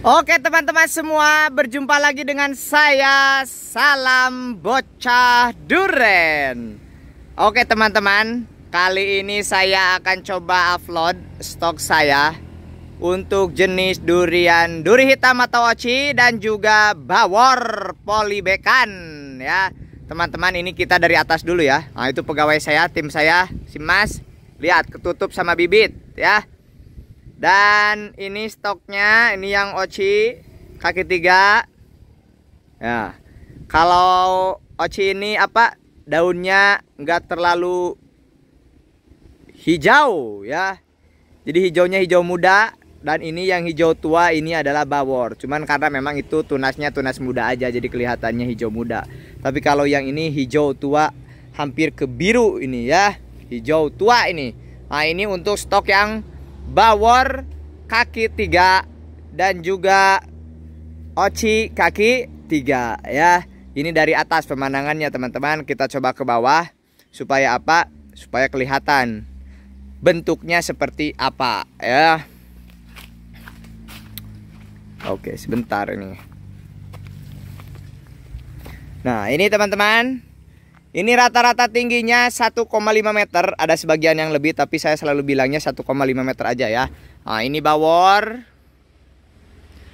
Oke teman-teman semua, berjumpa lagi dengan saya Salam Bocah Duren. Oke teman-teman, kali ini saya akan coba upload stok saya untuk jenis durian duri hitam atau oci dan juga bawor polybekan ya. Teman-teman ini kita dari atas dulu ya. Nah, itu pegawai saya, tim saya, si Mas. Lihat ketutup sama bibit ya. Dan ini stoknya, ini yang Oci kaki tiga. Ya, kalau Oci ini apa daunnya nggak terlalu hijau ya. Jadi hijaunya hijau muda dan ini yang hijau tua ini adalah bawor. Cuman karena memang itu tunasnya tunas muda aja jadi kelihatannya hijau muda. Tapi kalau yang ini hijau tua hampir ke biru ini ya. Hijau tua ini. Nah, ini untuk stok yang Bawor kaki tiga dan juga Oci kaki tiga ya. Ini dari atas pemandangannya teman-teman. Kita coba ke bawah supaya apa? Supaya kelihatan bentuknya seperti apa ya. Oke, sebentar ini. Nah, ini teman-teman ini rata-rata tingginya 1,5 meter. Ada sebagian yang lebih, tapi saya selalu bilangnya 1,5 meter aja ya. Nah, ini bawor.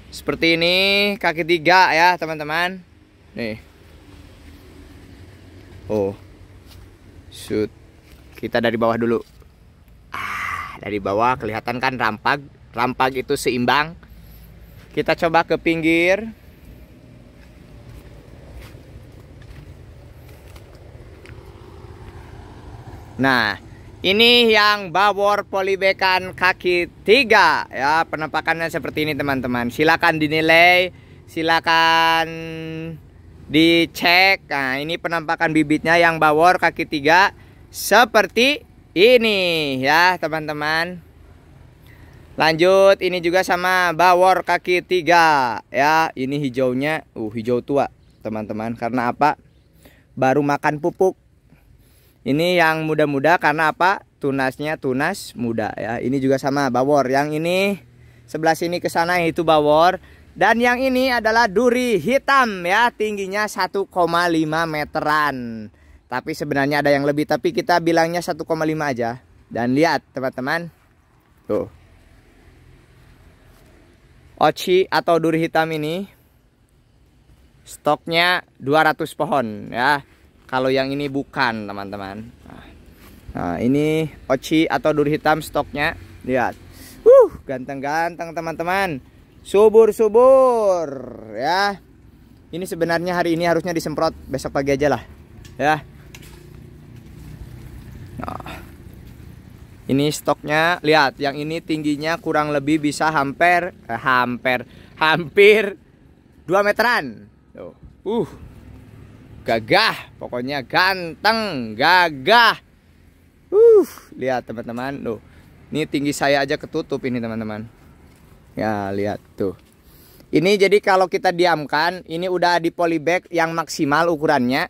Seperti ini, kaki tiga ya teman-teman. Nih. Oh. Shoot. Kita dari bawah dulu. Ah, dari bawah kelihatan kan rampag. Rampag itu seimbang. Kita coba ke pinggir. Nah, ini yang bawor polybekan kaki tiga ya penampakannya seperti ini teman-teman. Silakan dinilai, silakan dicek. Nah, ini penampakan bibitnya yang bawor kaki tiga seperti ini ya teman-teman. Lanjut ini juga sama bawor kaki tiga ya. Ini hijaunya, uh hijau tua teman-teman. Karena apa? Baru makan pupuk ini yang muda-muda karena apa? Tunasnya tunas muda ya. Ini juga sama bawor. Yang ini sebelah sini ke sana itu bawor. Dan yang ini adalah duri hitam ya, tingginya 1,5 meteran. Tapi sebenarnya ada yang lebih, tapi kita bilangnya 1,5 aja. Dan lihat teman-teman, tuh. oci atau duri hitam ini stoknya 200 pohon ya. Kalau yang ini bukan teman-teman. Nah, nah ini oci atau duri hitam stoknya. Lihat. Uh ganteng-ganteng teman-teman. Subur-subur ya. Ini sebenarnya hari ini harusnya disemprot besok pagi aja lah ya. Nah. Ini stoknya, lihat yang ini tingginya kurang lebih bisa hampir eh, hampir hampir 2 meteran. Tuh. Uh gagah pokoknya ganteng gagah uh lihat teman-teman loh ini tinggi saya aja ketutup ini teman-teman ya lihat tuh ini jadi kalau kita diamkan ini udah di polybag yang maksimal ukurannya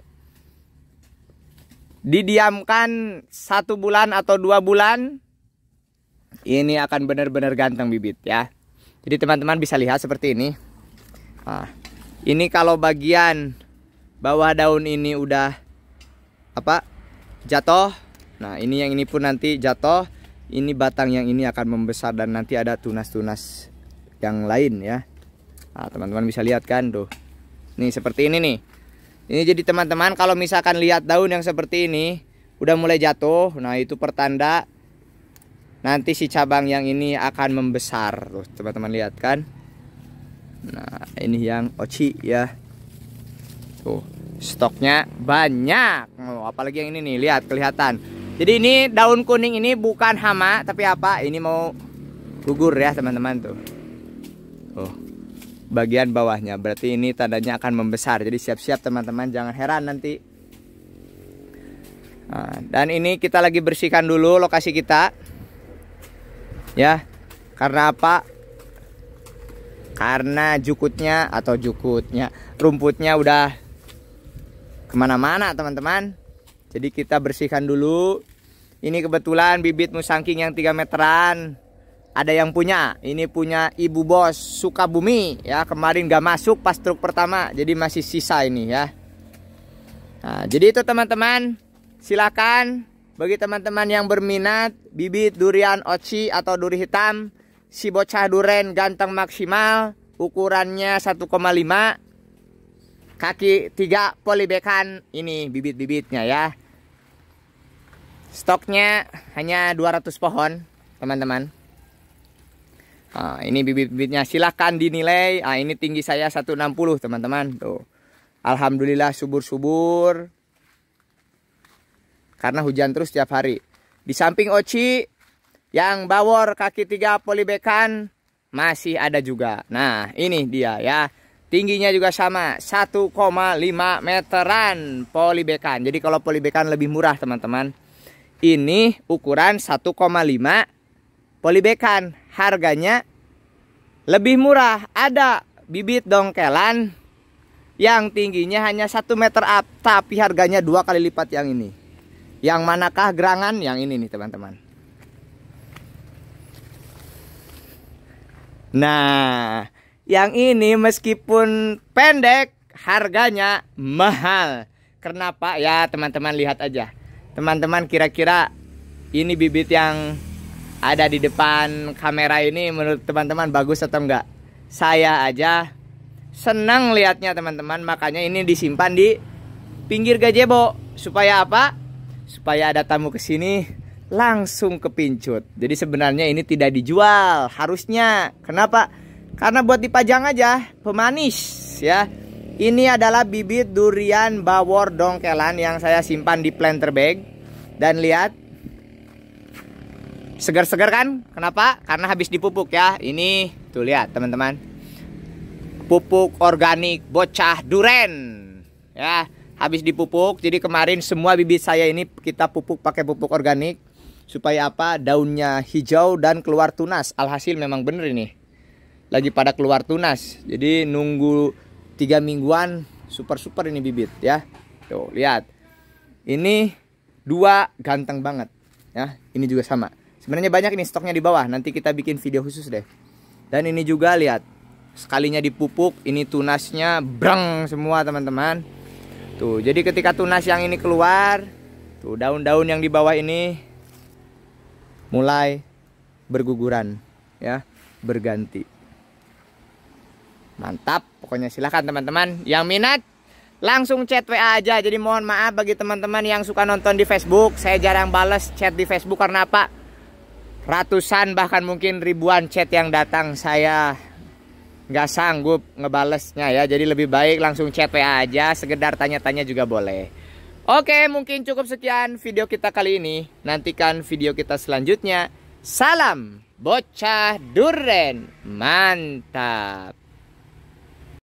didiamkan satu bulan atau dua bulan ini akan benar-benar ganteng bibit ya jadi teman-teman bisa lihat seperti ini ah ini kalau bagian bawah daun ini udah apa jatuh nah ini yang ini pun nanti jatuh ini batang yang ini akan membesar dan nanti ada tunas-tunas yang lain ya ah, teman-teman nah, bisa lihat kan tuh nih seperti ini nih ini jadi teman-teman kalau misalkan lihat daun yang seperti ini udah mulai jatuh nah itu pertanda nanti si cabang yang ini akan membesar tuh teman-teman lihat kan nah ini yang oci ya Stoknya banyak. Oh, apalagi yang ini nih, lihat kelihatan. Jadi ini daun kuning ini bukan hama, tapi apa? Ini mau gugur ya, teman-teman tuh. Oh. Bagian bawahnya berarti ini tandanya akan membesar. Jadi siap-siap teman-teman, jangan heran nanti. Nah, dan ini kita lagi bersihkan dulu lokasi kita. Ya. Karena apa? Karena jukutnya atau jukutnya, rumputnya udah kemana-mana teman-teman jadi kita bersihkan dulu ini kebetulan bibit musangking yang 3 meteran ada yang punya ini punya ibu bos suka bumi ya kemarin gak masuk pas truk pertama jadi masih sisa ini ya nah, jadi itu teman-teman silakan bagi teman-teman yang berminat bibit durian oci atau duri hitam si bocah duren ganteng maksimal ukurannya kaki tiga polybekan ini bibit-bibitnya ya stoknya hanya 200 pohon teman-teman nah, ini bibit-bibitnya silahkan dinilai nah, ini tinggi saya 160 teman-teman tuh Alhamdulillah subur-subur karena hujan terus tiap hari di samping Oci yang bawor kaki tiga polybekan masih ada juga. Nah, ini dia ya. Tingginya juga sama, 1,5 meteran polibekan. Jadi kalau polibekan lebih murah, teman-teman. Ini ukuran 1,5 polibekan. Harganya lebih murah. Ada bibit dongkelan yang tingginya hanya 1 meter up, tapi harganya dua kali lipat yang ini. Yang manakah gerangan? Yang ini nih, teman-teman. Nah, yang ini meskipun pendek harganya mahal. Kenapa? Ya teman-teman lihat aja. Teman-teman kira-kira ini bibit yang ada di depan kamera ini menurut teman-teman bagus atau enggak? Saya aja senang lihatnya teman-teman makanya ini disimpan di pinggir gazebo supaya apa supaya ada tamu ke sini langsung kepincut jadi sebenarnya ini tidak dijual harusnya kenapa karena buat dipajang aja pemanis ya ini adalah bibit durian bawor dongkelan yang saya simpan di planter bag dan lihat segar-segar kan kenapa karena habis dipupuk ya ini tuh lihat teman-teman pupuk organik bocah duren ya habis dipupuk jadi kemarin semua bibit saya ini kita pupuk pakai pupuk organik supaya apa daunnya hijau dan keluar tunas alhasil memang bener ini lagi pada keluar tunas. Jadi nunggu tiga mingguan super super ini bibit ya. Tuh lihat. Ini dua ganteng banget ya. Ini juga sama. Sebenarnya banyak ini stoknya di bawah. Nanti kita bikin video khusus deh. Dan ini juga lihat sekalinya dipupuk ini tunasnya breng semua teman-teman. Tuh jadi ketika tunas yang ini keluar tuh daun-daun yang di bawah ini mulai berguguran ya berganti. Mantap, pokoknya silahkan teman-teman Yang minat, langsung chat WA aja Jadi mohon maaf bagi teman-teman yang suka nonton di Facebook Saya jarang bales chat di Facebook karena apa? Ratusan bahkan mungkin ribuan chat yang datang Saya nggak sanggup ngebalesnya ya Jadi lebih baik langsung chat WA aja Segedar tanya-tanya juga boleh Oke, mungkin cukup sekian video kita kali ini. Nantikan video kita selanjutnya. Salam bocah duren. Mantap.